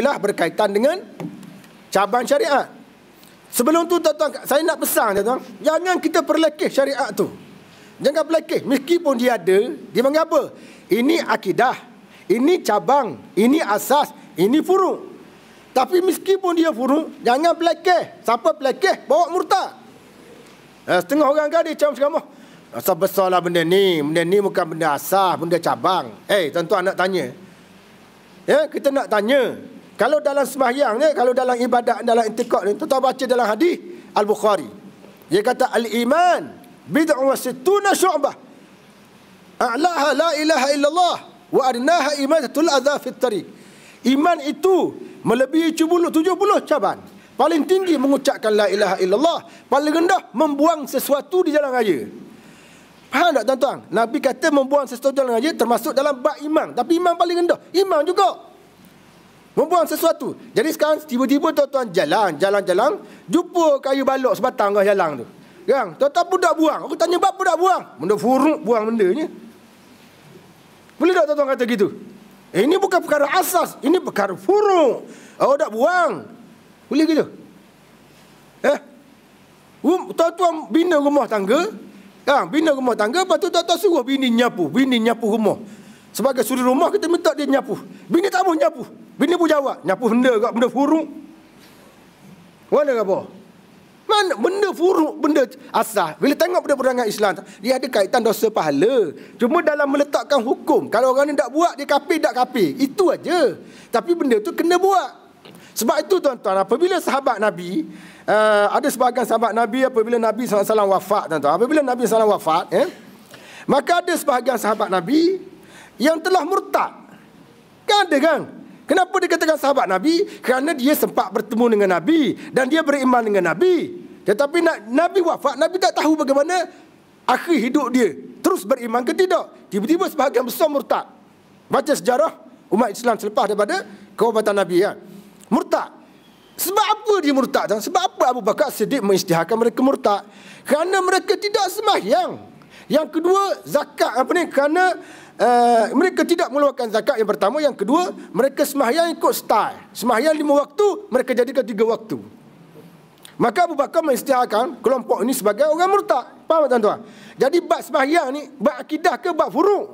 mustakilah berkaitan dengan cabang syariat. Sebelum tu tuan-tuan, saya nak pesan tuan-tuan, jangan kita perlekeh syariat tu. Jangan perlekeh meskipun dia ada, dia panggil apa? Ini akidah, ini cabang, ini asas, ini furu. Tapi meskipun dia furu, jangan pelekeh. Siapa pelekeh, bawa murtad. Eh, setengah orang kan dia macam kamu. Rasa oh, besarlah benda ni. Benda ni bukan benda asas, benda cabang. Eh, hey, tuan-tuan nak tanya. Ya, kita nak tanya. Kalau dalam sembahyang ni, kalau dalam ibadat, dalam intikot ni, tuan-tuan baca dalam hadis Al-Bukhari. Dia kata, Al-Iman bid'u wa situna syu'bah. A'laha la ilaha illallah. Wa adnaha iman tatul adha fitari. Iman itu melebihi cubuluh, tujuh puluh cabang. Paling tinggi mengucapkan la ilaha illallah. Paling rendah membuang sesuatu di jalan raya. Faham tak tuan-tuan? Nabi kata membuang sesuatu di jalan raya termasuk dalam bak iman. Tapi iman paling rendah. Iman juga. Membuang sesuatu. Jadi sekarang tiba-tiba tuan-tuan jalan, jalan-jalan. Jumpa kayu balok sebatang kau jalan tu. Kan? Tuan-tuan budak buang. Aku tanya bab budak buang. Benda furuk buang benda ni. Boleh tak tuan-tuan kata gitu? Eh, ini bukan perkara asas. Ini perkara furuk. Aku tak buang. Boleh gitu? Eh? tuan-tuan bina rumah tangga. Kan? Bina rumah tangga. Lepas tu tuan-tuan suruh bini nyapu. Bini nyapu rumah. Sebagai suri rumah kita minta dia nyapu. Bini tak mau nyapu. Bini pun jawab, nyapu benda kat benda furuk. Mana apa? Mana benda furuk, benda asah. Bila tengok benda perangai Islam, dia ada kaitan dosa pahala. Cuma dalam meletakkan hukum. Kalau orang ni tak buat, dia kapir, tak kapir. Itu aja. Tapi benda tu kena buat. Sebab itu tuan-tuan, apabila sahabat Nabi, uh, ada sebahagian sahabat Nabi apabila Nabi SAW wafat tuan-tuan. Apabila Nabi SAW wafat, eh, maka ada sebahagian sahabat Nabi, yang telah murtad. Kan ada kan? Kenapa dikatakan sahabat Nabi? Kerana dia sempat bertemu dengan Nabi dan dia beriman dengan Nabi. Tetapi Nabi wafat, Nabi tak tahu bagaimana akhir hidup dia. Terus beriman ke tidak? Tiba-tiba sebahagian besar murtad. Baca sejarah umat Islam selepas daripada kewabatan Nabi. Ya. Murtad. Sebab apa dia murtad? Sebab apa Abu Bakar sedih mengisytiharkan mereka murtad? Kerana mereka tidak semahyang. Yang kedua zakat apa ni? Kerana uh, mereka tidak mengeluarkan zakat yang pertama. Yang kedua mereka semahyang ikut style. Semahyang lima waktu mereka jadikan tiga waktu. Maka Abu Bakar mengistiharkan kelompok ini sebagai orang murtad. Faham tak tuan-tuan? Jadi bab semahyang ni bab akidah ke bab furu'?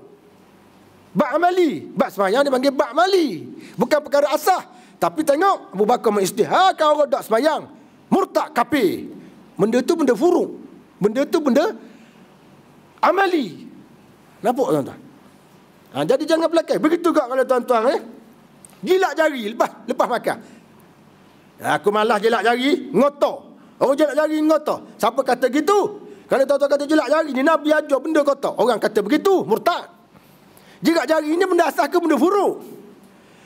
Bab amali. Bab semahyang dia panggil bab amali. Bukan perkara asah. Tapi tengok Abu Bakar mengistiharkan orang tak semahyang. Murtad kapi. Benda tu benda furu'. Benda tu benda amali. Nampak tuan-tuan? Ha, jadi jangan belakang. Begitu juga kalau tuan-tuan eh. Gilak jari lepas lepas makan. Ha, aku malas gilak jari, ngotor. Orang gilak jari ngotor. Siapa kata gitu? Kalau tuan-tuan kata gilak jari ni Nabi ajar benda kotor. Orang kata begitu, murtad. Gilak jari ni benda asah ke benda furuk?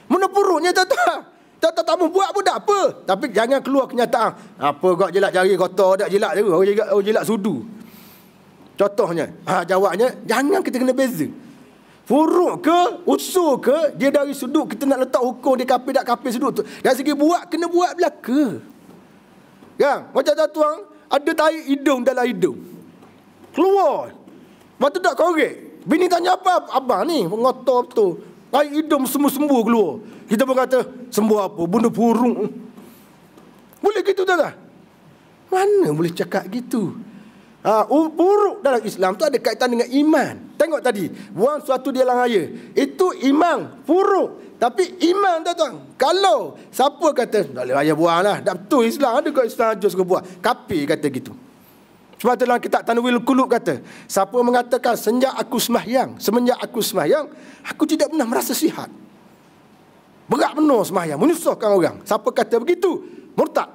Benda furuknya tuan-tuan. Tuan-tuan tak mau buat pun tak apa. Tapi jangan keluar kenyataan. Apa kau gilak jari kotor, tak gilak jari. Orang gilak, orang gilak sudu. Contohnya, ha, jawabnya jangan kita kena beza. Furuk ke, usul ke, dia dari sudut kita nak letak hukum di kapi tak kapi sudut tu. Dari segi buat, kena buat belaka. Kan? Macam tuan tuan, ada tahi hidung dalam hidung. Keluar. Lepas tu tak korek. Bini tanya apa abang ni, ngotor tu. Tahi hidung sembuh-sembuh keluar. Kita pun kata, sembuh apa? bunuh furuk. Boleh gitu tak? Mana boleh cakap gitu? uh, buruk dalam Islam tu ada kaitan dengan iman. Tengok tadi, buang suatu dia alam raya. Itu iman buruk. Tapi iman tu tuan. Kalau siapa kata, tak boleh raya buang lah. Tak betul Islam. Ada kau Islam ajar suka buang. Kapi kata gitu. Sebab tu dalam kitab Tanwil Kulub kata, siapa mengatakan senjak aku semahyang, semenjak aku semahyang, aku tidak pernah merasa sihat. Berat penuh semahyang. Menyusahkan orang. Siapa kata begitu? Murtad.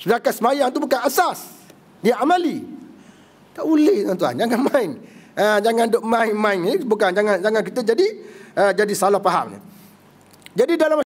Sedangkan semayang itu bukan asas. Dia amali. Tak boleh tuan-tuan, jangan main. Ha, jangan duk main-main ni bukan jangan jangan kita jadi uh, jadi salah faham ni. Jadi dalam